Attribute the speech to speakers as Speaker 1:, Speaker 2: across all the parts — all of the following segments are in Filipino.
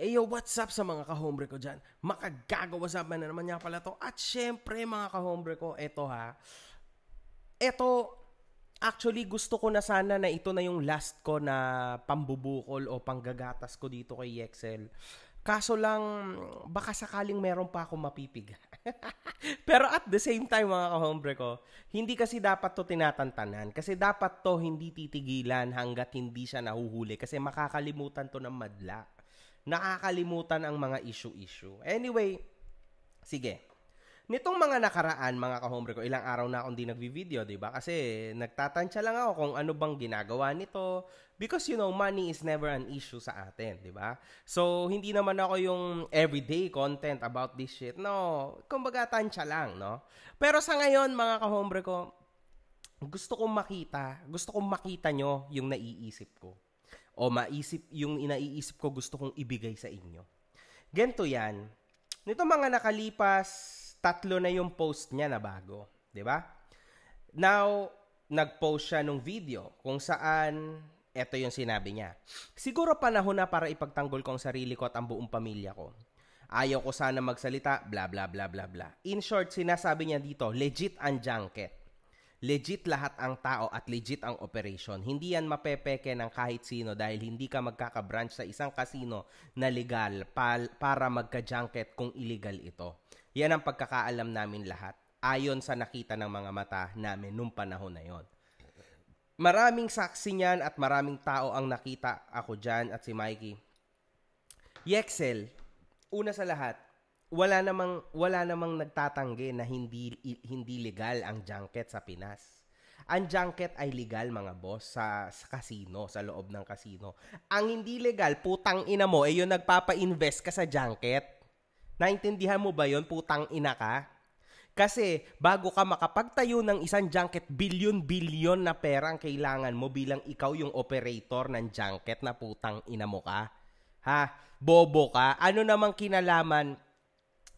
Speaker 1: Eh yo, what's up sa mga kahombre ko dyan? Makagagawa what's na naman niya pala to. At syempre mga kahombre ko, eto ha. Eto, actually gusto ko na sana na ito na yung last ko na pambubukol o panggagatas ko dito kay Excel. Kaso lang, baka sakaling meron pa ako mapipiga. Pero at the same time, mga kahombre ko, hindi kasi dapat to tinatantanan. Kasi dapat to hindi titigilan hanggat hindi siya nahuhuli. Kasi makakalimutan to ng madla nakakalimutan ang mga issue-issue. Anyway, sige. Nitong mga nakaraan, mga kahombre ko, ilang araw na akong di nagvi-video, di ba? Kasi nagtatansya lang ako kung ano bang ginagawa nito. Because, you know, money is never an issue sa atin, di ba? So, hindi naman ako yung everyday content about this shit. No, kumbaga tansya lang, no? Pero sa ngayon, mga kahombre ko, gusto kong makita, gusto kong makita nyo yung naiisip ko o maisip yung inaiisip ko gusto kong ibigay sa inyo. Gento yan. Nito mga nakalipas, tatlo na yung post niya na bago. ba? Diba? Now, nag-post siya nung video kung saan ito yung sinabi niya. Siguro panahon na para ipagtanggol ko ang sarili ko at ang buong pamilya ko. Ayaw ko sana magsalita, bla bla bla bla bla. In short, sinasabi niya dito, legit ang junket legit lahat ang tao at legit ang operation. Hindi yan mapepeke ng kahit sino dahil hindi ka magkakabranch sa isang casino na legal pal- para magka-junket kung illegal ito. Yan ang pagkakaalam namin lahat ayon sa nakita ng mga mata namin nung panahon na yon. Maraming saksi niyan at maraming tao ang nakita ako dyan at si Mikey. Yexel, una sa lahat, wala namang wala namang nagtatanggi na hindi hindi legal ang junket sa Pinas. Ang junket ay legal mga boss sa, sa casino, sa loob ng casino. Ang hindi legal, putang ina mo, eh yung nagpapa-invest ka sa junket. Naintindihan mo ba yon putang ina ka? Kasi bago ka makapagtayo ng isang junket, bilyon-bilyon na pera ang kailangan mo bilang ikaw yung operator ng junket na putang ina mo ka. Ha? Bobo ka? Ano namang kinalaman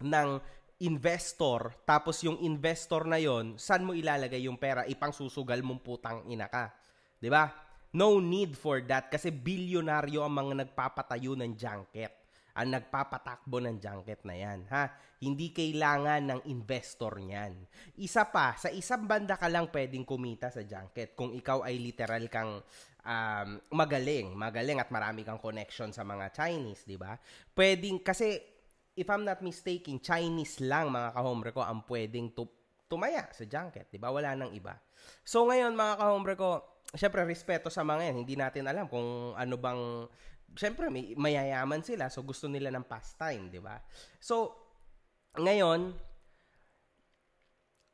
Speaker 1: ng investor tapos yung investor na yon saan mo ilalagay yung pera ipang susugal mong putang ina ka 'di ba no need for that kasi bilyonaryo ang mga nagpapatayo ng junket ang nagpapatakbo ng junket na yan ha hindi kailangan ng investor niyan isa pa sa isang banda ka lang pwedeng kumita sa junket kung ikaw ay literal kang um, magaling magaling at marami kang connection sa mga Chinese 'di ba pwedeng kasi if I'm not mistaken, Chinese lang mga kahombre ko ang pwedeng tu- tumaya sa junket, 'di ba? Wala nang iba. So ngayon mga kahombre ko, syempre respeto sa mga yan, hindi natin alam kung ano bang syempre may mayayaman sila so gusto nila ng pastime, 'di ba? So ngayon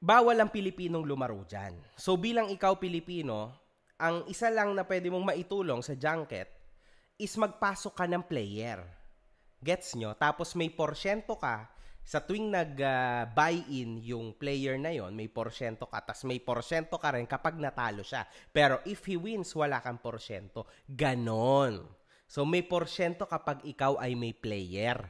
Speaker 1: bawal ang Pilipinong lumaro diyan. So bilang ikaw Pilipino, ang isa lang na pwede mong maitulong sa junket is magpasok ka ng player Gets nyo? Tapos may porsyento ka sa tuwing nag-buy-in ah, uh, yung player na yon, may porsyento ka. Tapos may porsyento ka rin kapag natalo siya. Pero if he wins, wala kang porsyento. Ganon. So may porsyento kapag ikaw ay may player.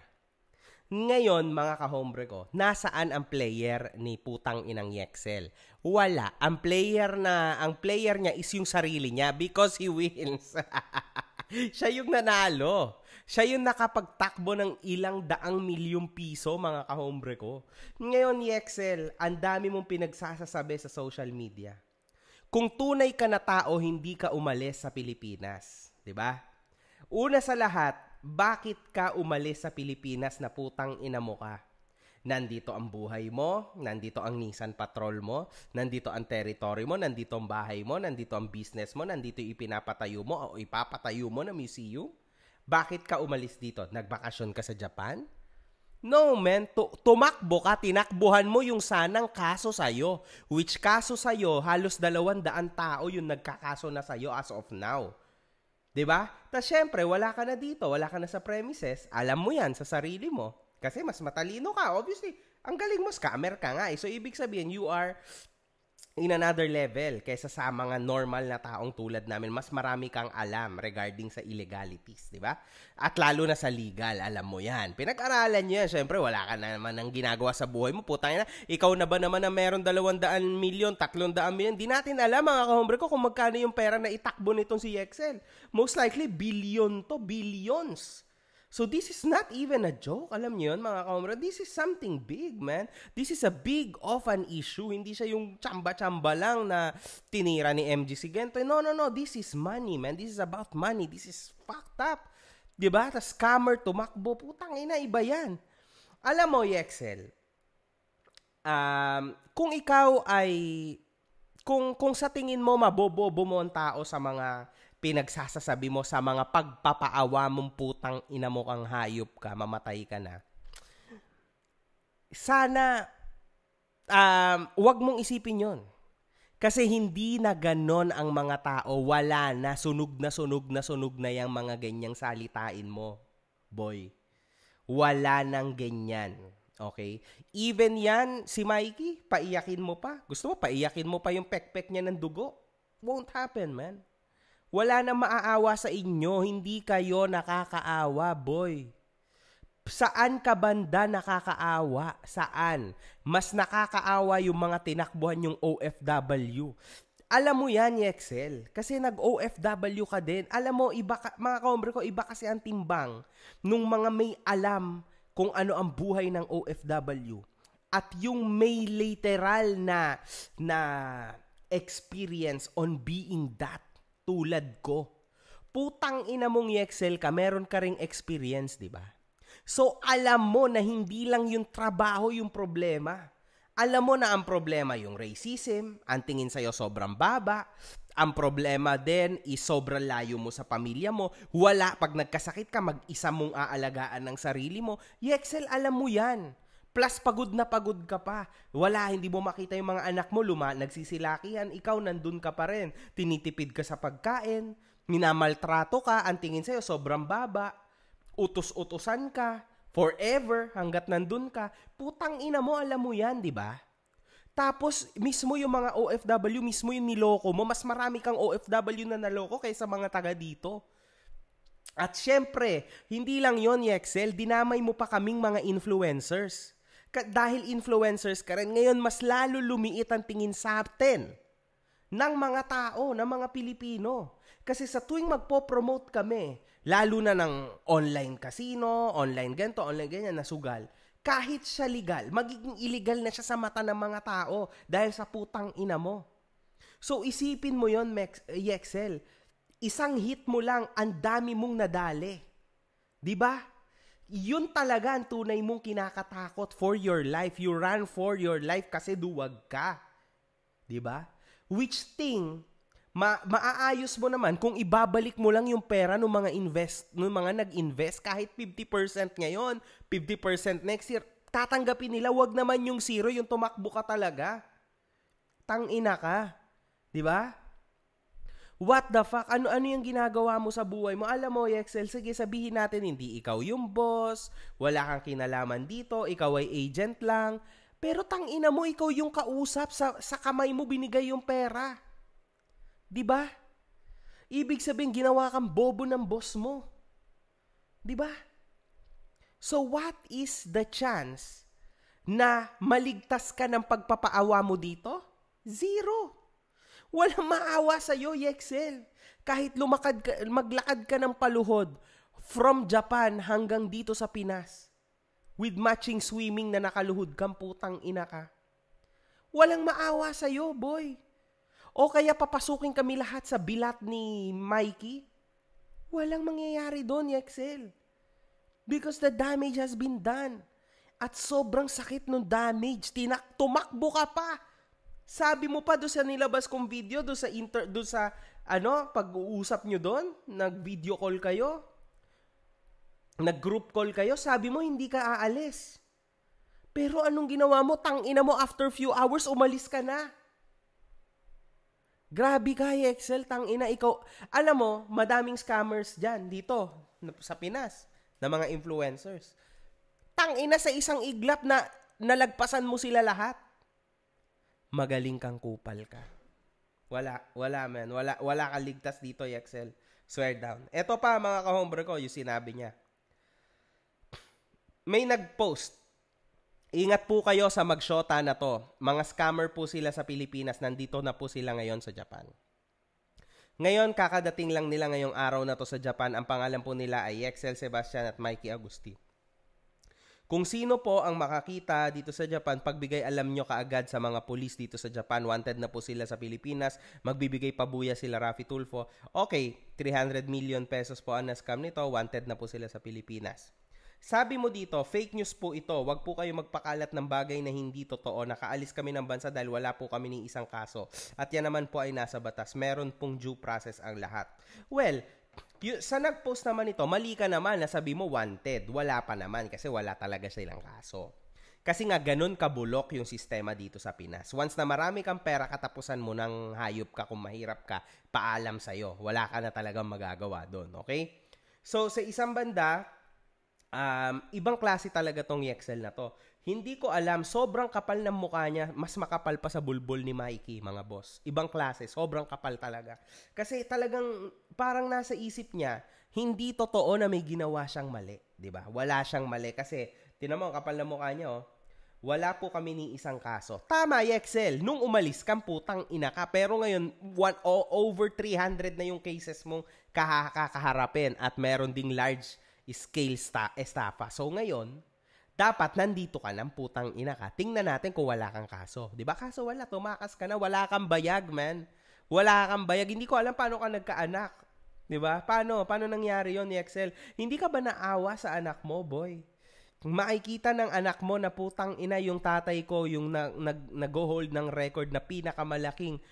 Speaker 1: Ngayon, mga kahombre ko, nasaan ang player ni putang inang Yexel? Wala. Ang player na, ang player niya is yung sarili niya because he wins. siya yung nanalo. Siya yung nakapagtakbo ng ilang daang milyong piso, mga kahombre ko. Ngayon, Yexel, ang dami mong pinagsasasabi sa social media. Kung tunay ka na tao, hindi ka umalis sa Pilipinas. ba? Diba? Una sa lahat, bakit ka umalis sa Pilipinas na putang ina mo ka? nandito ang buhay mo, nandito ang Nissan Patrol mo, nandito ang territory mo, nandito ang bahay mo, nandito ang business mo, nandito ipinapatayo mo o ipapatayo mo na museum? Bakit ka umalis dito? Nagbakasyon ka sa Japan? No, man. Tu- tumakbo ka, tinakbuhan mo yung sanang kaso sa'yo. Which kaso sa'yo, halos dalawang daan tao yung nagkakaso na sa'yo as of now. ba? Diba? Tapos syempre, wala ka na dito, wala ka na sa premises, alam mo yan sa sarili mo. Kasi mas matalino ka. Obviously, ang galing mo, scammer ka nga. Eh. So, ibig sabihin, you are in another level kaysa sa mga normal na taong tulad namin. Mas marami kang alam regarding sa illegalities, di ba? At lalo na sa legal, alam mo yan. Pinag-aralan nyo yan. Siyempre, wala ka na naman ng ginagawa sa buhay mo. Putang na, ikaw na ba naman na meron 200 million, 300 milyon? Di natin alam, mga kahombre ko, kung magkano yung pera na itakbo nitong si Excel. Most likely, billion to, billions So this is not even a joke, alam niyo yun mga kamamra. This is something big, man. This is a big of an issue. Hindi siya yung chamba-chamba lang na tinira ni MG Sigento. No, no, no. This is money, man. This is about money. This is fucked up. 'Di ba? Ta scammer tumakbo. Putang ina, iba 'yan. Alam mo, Yexel, um, kung ikaw ay kung kung sa tingin mo mabobobo mo ang tao sa mga pinagsasasabi mo sa mga pagpapaawa mong putang ina mo kang hayop ka, mamatay ka na. Sana um, wag mong isipin yon. Kasi hindi na ganon ang mga tao. Wala na, sunog na, sunog na, sunog na yung mga ganyang salitain mo, boy. Wala nang ganyan. Okay? Even yan, si Mikey, paiyakin mo pa. Gusto mo, paiyakin mo pa yung pekpek niya ng dugo. Won't happen, man. Wala nang maaawa sa inyo, hindi kayo nakakaawa, boy. Saan ka banda nakakaawa? Saan? Mas nakakaawa yung mga tinakbuhan yung OFW. Alam mo yan, Excel. Kasi nag-OFW ka din. Alam mo, iba ka, mga kombre ko, iba kasi ang timbang nung mga may alam kung ano ang buhay ng OFW. At yung may literal na na experience on being that tulad ko. Putang ina mong Excel ka, meron ka ring experience, di ba? So, alam mo na hindi lang yung trabaho yung problema. Alam mo na ang problema yung racism, ang tingin sa'yo sobrang baba, ang problema din is sobrang layo mo sa pamilya mo, wala pag nagkasakit ka, mag-isa mong aalagaan ng sarili mo. Yexel, alam mo yan. Plus, pagod na pagod ka pa. Wala, hindi mo makita yung mga anak mo, luma, nagsisilakihan, ikaw nandun ka pa rin. Tinitipid ka sa pagkain, minamaltrato ka, ang tingin sa'yo sobrang baba, utos utosan ka, forever hanggat nandun ka. Putang ina mo, alam mo yan, di ba? Tapos, mismo yung mga OFW, mismo yung niloko mo, mas marami kang OFW na naloko kaysa mga taga dito. At syempre, hindi lang yon Excel, dinamay mo pa kaming mga influencers dahil influencers ka rin, ngayon mas lalo lumiit ang tingin sa atin ng mga tao, ng mga Pilipino. Kasi sa tuwing magpo-promote kami, lalo na ng online casino, online ganito, online ganyan, nasugal, kahit siya legal, magiging illegal na siya sa mata ng mga tao dahil sa putang ina mo. So isipin mo yon Mex- Yexel, isang hit mo lang, ang dami mong nadali. 'Di ba? yun talaga ang tunay mong kinakatakot for your life. You run for your life kasi duwag ka. 'Di ba? Which thing ma- maaayos mo naman kung ibabalik mo lang yung pera ng mga invest ng mga nag-invest kahit 50% ngayon, 50% next year. Tatanggapin nila, wag naman yung zero, yung tumakbo ka talaga. Tang ina ka. 'Di ba? What the fuck? Ano ano yung ginagawa mo sa buhay mo? Alam mo, Excel, sige sabihin natin hindi ikaw yung boss, wala kang kinalaman dito, ikaw ay agent lang. Pero tangina mo ikaw yung kausap sa sa kamay mo binigay yung pera. 'Di ba? Ibig sabihin ginawa kang bobo ng boss mo. 'Di ba? So what is the chance na maligtas ka ng pagpapaawa mo dito? Zero. Walang maawa sa iyo, Yexel. Kahit lumakad ka, maglakad ka ng paluhod from Japan hanggang dito sa Pinas with matching swimming na nakaluhod kang putang ina ka. Walang maawa sa iyo, boy. O kaya papasukin kami lahat sa bilat ni Mikey? Walang mangyayari doon, Yexel. Because the damage has been done. At sobrang sakit nung damage. Tinak tumakbo ka pa sabi mo pa do sa nilabas kong video do sa inter do sa ano pag-uusap nyo doon, nag-video call kayo. Nag-group call kayo, sabi mo hindi ka aalis. Pero anong ginawa mo? tang ina mo after few hours umalis ka na. Grabe ka, Excel, tang ina ikaw. Alam mo, madaming scammers diyan dito sa Pinas na mga influencers. Tang ina sa isang iglap na nalagpasan mo sila lahat magaling kang kupal ka. Wala, wala man. Wala, wala kang ligtas dito, Excel. Swear down. Ito pa, mga kahombre ko, yung sinabi niya. May nag-post. Ingat po kayo sa magshota na to. Mga scammer po sila sa Pilipinas. Nandito na po sila ngayon sa Japan. Ngayon, kakadating lang nila ngayong araw na to sa Japan. Ang pangalan po nila ay Excel Sebastian at Mikey Agustin. Kung sino po ang makakita dito sa Japan, pagbigay alam nyo kaagad sa mga polis dito sa Japan, wanted na po sila sa Pilipinas, magbibigay pabuya sila Rafi Tulfo. Okay, 300 million pesos po ang na-scam nito, wanted na po sila sa Pilipinas. Sabi mo dito, fake news po ito. Huwag po kayo magpakalat ng bagay na hindi totoo. Nakaalis kami ng bansa dahil wala po kami ni isang kaso. At yan naman po ay nasa batas. Meron pong due process ang lahat. Well, Y, sa nag-post naman nito, mali ka naman, nasabi mo wanted. Wala pa naman kasi wala talaga sa ilang kaso. Kasi nga ganun kabulok yung sistema dito sa Pinas. Once na marami kang pera, katapusan mo ng hayop ka kung mahirap ka, paalam sa'yo. Wala ka na talagang magagawa doon, okay? So, sa isang banda, um, ibang klase talaga tong Excel na to. Hindi ko alam, sobrang kapal ng mukha niya, mas makapal pa sa bulbul ni Mikey, mga boss. Ibang klase, sobrang kapal talaga. Kasi talagang parang nasa isip niya, hindi totoo na may ginawa siyang mali, 'di ba? Wala siyang mali kasi tinamo kapal ng mukha niya, oh. Wala po kami ni isang kaso. Tama, Excel. Nung umalis kang putang ina ka. Pero ngayon, one, oh, over 300 na yung cases mong kakaharapin. at meron ding large scale sta- estafa. So ngayon, dapat nandito ka ng putang ina ka. Tingnan natin kung wala kang kaso. 'Di ba? Kaso wala, tumakas ka na, wala kang bayag, man. Wala kang bayag. Hindi ko alam paano ka nagkaanak. 'Di ba? Paano? Paano nangyari 'yon ni Excel? Hindi ka ba naawa sa anak mo, boy? Makikita ng anak mo na putang ina yung tatay ko yung na, nag nag-hold ng record na pinakamalaking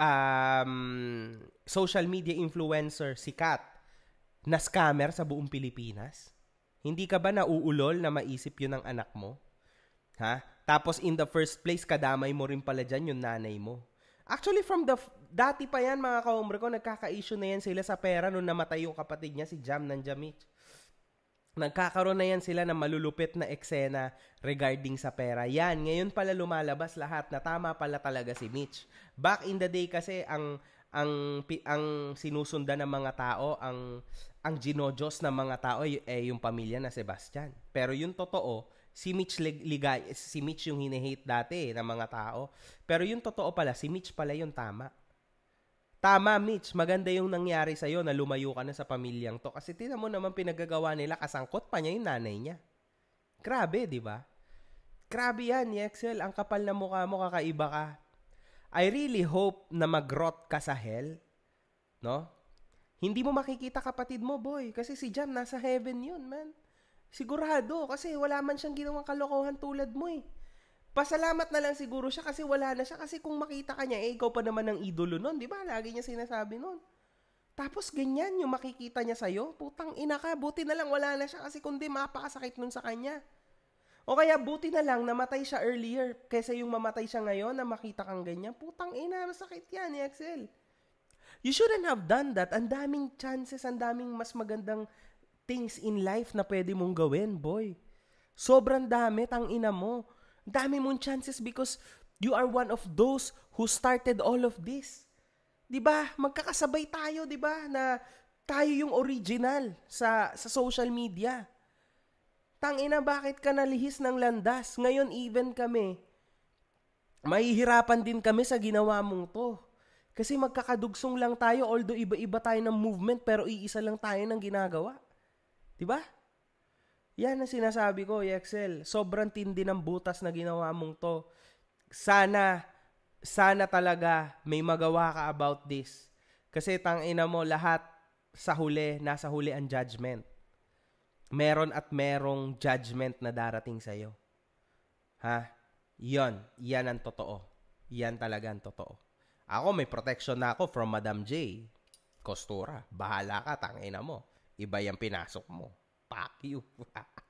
Speaker 1: um, social media influencer si sikat na scammer sa buong Pilipinas. Hindi ka ba nauulol na maisip yun ng anak mo? Ha? Tapos in the first place, kadamay mo rin pala dyan yung nanay mo. Actually, from the... F- dati pa yan, mga kaombre ko, nagkaka-issue na yan sila sa pera nung namatay yung kapatid niya, si Jam Nanjamich. Nagkakaroon na yan sila ng malulupit na eksena regarding sa pera. Yan, ngayon pala lumalabas lahat na tama pala talaga si Mitch. Back in the day kasi ang ang ang sinusundan ng mga tao ang ang ginojos ng mga tao ay, ay yung pamilya na Sebastian. Pero yung totoo, si Mitch lig- ligay, si Mitch yung hinihate dati eh, ng mga tao. Pero yung totoo pala, si Mitch pala yung tama. Tama, Mitch. Maganda yung nangyari sa'yo na lumayo ka na sa pamilyang to. Kasi tinan mo naman pinagagawa nila, kasangkot pa niya yung nanay niya. Grabe, di ba? Grabe yan, Yexel. Ang kapal na mukha mo, kakaiba ka. I really hope na mag ka sa hell. No? Hindi mo makikita kapatid mo, boy. Kasi si Jam nasa heaven yun, man. Sigurado. Kasi wala man siyang ginawang kalokohan tulad mo, eh. Pasalamat na lang siguro siya kasi wala na siya. Kasi kung makita ka niya, eh, ikaw pa naman ang idolo nun. Di ba? Lagi niya sinasabi nun. Tapos ganyan yung makikita niya sa'yo. Putang ina ka. Buti na lang wala na siya kasi kundi mapakasakit nun sa kanya. O kaya buti na lang namatay siya earlier kaysa yung mamatay siya ngayon na makita kang ganyan. Putang ina, masakit yan, ni Excel. You shouldn't have done that. Ang daming chances, ang daming mas magandang things in life na pwede mong gawin, boy. Sobrang dami, ang ina mo. Ang dami mong chances because you are one of those who started all of this. 'Di ba? Magkakasabay tayo, 'di ba? Na tayo yung original sa sa social media. Tangina, bakit ka nalihis ng landas? Ngayon even kami, mahihirapan din kami sa ginawa mong 'to. Kasi magkakadugsong lang tayo although iba-iba tayo ng movement pero iisa lang tayo ng ginagawa. 'Di ba? Yan ang sinasabi ko, Excel. Sobrang tindi ng butas na ginawa mong 'to. Sana sana talaga may magawa ka about this. Kasi tangina mo lahat sa huli, nasa huli ang judgment. Meron at merong judgment na darating sa'yo. Ha? Yon, yan ang totoo. Yan talaga ang totoo. Ako may protection na ako from Madam J. Kostura, bahala ka, tangina mo. Iba yung pinasok mo. Fuck you.